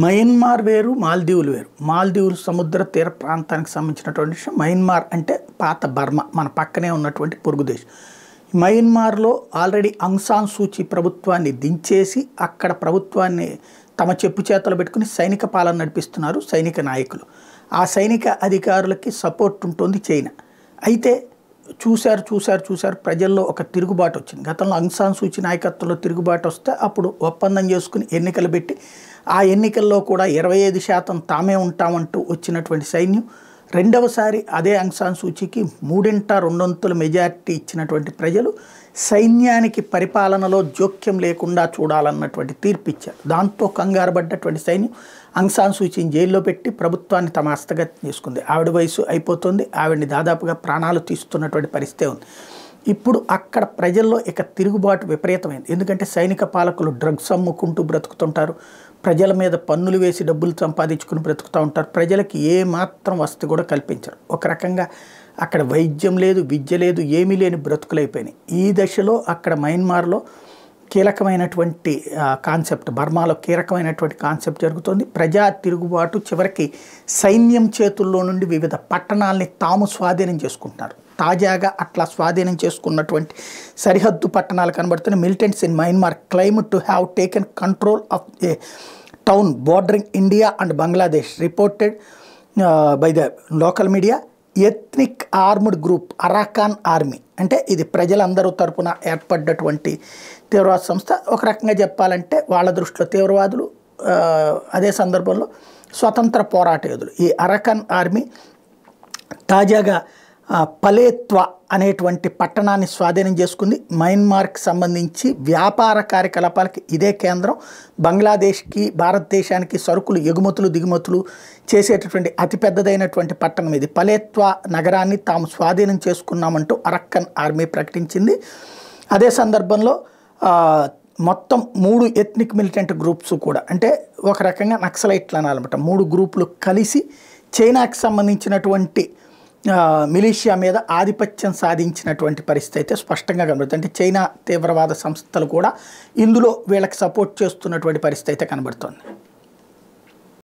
Myanmar వేరు మాల్దీవులు వేరు మాల్దీవులు సముద్ర తీర ప్రాంతానికి సంబంధించినటువంటి విషయం మయన్మార్ అంటే పాత బర్మ మన పక్కనే ఉన్నటువంటి పొరుగు దేశం మయన్మార్లో ఆల్రెడీ అంగ్సాన్ సూచి ప్రభుత్వాన్ని దించేసి అక్కడ ప్రభుత్వాన్ని తమ చెప్పు చేతలు పెట్టుకుని సైనిక పాలన నడిపిస్తున్నారు సైనిక నాయకులు ఆ సైనిక అధికారులకి సపోర్ట్ ఉంటుంది చైనా అయితే చూశారు చూశారు చూశారు ప్రజల్లో ఒక తిరుగుబాటు వచ్చింది గతంలో అంగ్సాన్ సూచి నాయకత్వంలో తిరుగుబాటు వస్తే అప్పుడు ఒప్పందం చేసుకుని ఎన్నికలు పెట్టి ఆ ఎన్నికల్లో కూడా ఇరవై ఐదు శాతం తామే ఉంటామంటూ వచ్చినటువంటి సైన్యం రెండవసారి అదే అంగ్సాన్ సూచికి మూడింట రెండొంతుల మెజారిటీ ఇచ్చినటువంటి ప్రజలు సైన్యానికి పరిపాలనలో జోక్యం లేకుండా చూడాలన్నటువంటి తీర్పిచ్చారు దాంతో కంగారు పడ్డటువంటి సైన్యం అంగ్సాన్ సూచిని జైల్లో పెట్టి ప్రభుత్వాన్ని తమ హస్తగతం చేసుకుంది ఆవిడ వయసు అయిపోతుంది ఆవిడని దాదాపుగా ప్రాణాలు తీస్తున్నటువంటి పరిస్థితి ఉంది ఇప్పుడు అక్కడ ప్రజల్లో ఇక తిరుగుబాటు విపరీతమైంది ఎందుకంటే సైనిక పాలకులు డ్రగ్స్ అమ్ముకుంటూ బ్రతుకుతుంటారు ప్రజల మీద పన్నులు వేసి డబ్బులు సంపాదించుకుని బ్రతుకుతూ ఉంటారు ప్రజలకి ఏ మాత్రం వసతి కూడా కల్పించరు ఒక రకంగా అక్కడ వైద్యం లేదు విద్య లేదు ఏమీ లేని బ్రతుకులైపోయినాయి ఈ దశలో అక్కడ మయన్మార్లో కీలకమైనటువంటి కాన్సెప్ట్ బర్మాలో కీలకమైనటువంటి కాన్సెప్ట్ జరుగుతుంది ప్రజా తిరుగుబాటు చివరికి సైన్యం చేతుల్లో నుండి వివిధ పట్టణాలని తాము స్వాధీనం చేసుకుంటున్నారు తాజాగా అట్లా స్వాధీనం చేసుకున్నటువంటి సరిహద్దు పట్టణాలు కనబడుతున్న militants in Myanmar claim to have taken control of a town bordering India and Bangladesh reported by the local media ethnic armed group Arakan Army అంటే ఇది ప్రజలందరూ తరపున ఏర్పడ్డటువంటి తీవ్రవాద సంస్థ ఒక రకంగా చెప్పాలంటే వాళ్ళ దృష్టిలో తీవ్రవాదులు అదే సందర్భంలో స్వతంత్ర పోరాట యోధులు ఈ అరాకాన్ ఆర్మీ తాజాగా పలేత్వ అనేటువంటి పట్టణాన్ని స్వాధీనం చేసుకుంది మయన్మార్కి సంబంధించి వ్యాపార కార్యకలాపాలకి ఇదే కేంద్రం బంగ్లాదేశ్కి భారతదేశానికి సరుకులు ఎగుమతులు దిగుమతులు చేసేటటువంటి అతిపెద్దదైనటువంటి పట్టణం ఇది పలేత్వ నగరాన్ని తాము స్వాధీనం చేసుకున్నామంటూ అరక్కన్ ఆర్మీ ప్రకటించింది అదే సందర్భంలో మొత్తం మూడు ఎథ్నిక్ మిలిటెంట్ గ్రూప్స్ కూడా అంటే ఒక రకంగా నక్సలైట్లు అనాలన్నమాట మూడు గ్రూపులు కలిసి చైనాకి సంబంధించినటువంటి మిలీషియా మీద ఆధిపత్యం సాధించినటువంటి పరిస్థితి అయితే స్పష్టంగా కనబడుతుంది అంటే చైనా తీవ్రవాద సంస్థలు కూడా ఇందులో వీళ్ళకి సపోర్ట్ చేస్తున్నటువంటి పరిస్థితి అయితే కనబడుతుంది